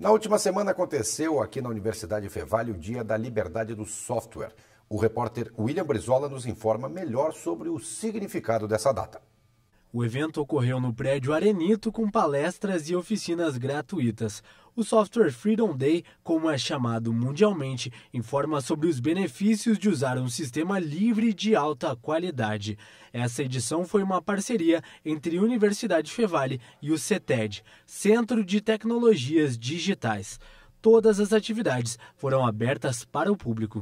Na última semana aconteceu aqui na Universidade Fevale o Dia da Liberdade do Software. O repórter William Brizola nos informa melhor sobre o significado dessa data. O evento ocorreu no prédio Arenito com palestras e oficinas gratuitas. O software Freedom Day, como é chamado mundialmente, informa sobre os benefícios de usar um sistema livre de alta qualidade. Essa edição foi uma parceria entre a Universidade Fevale e o CETED, Centro de Tecnologias Digitais. Todas as atividades foram abertas para o público.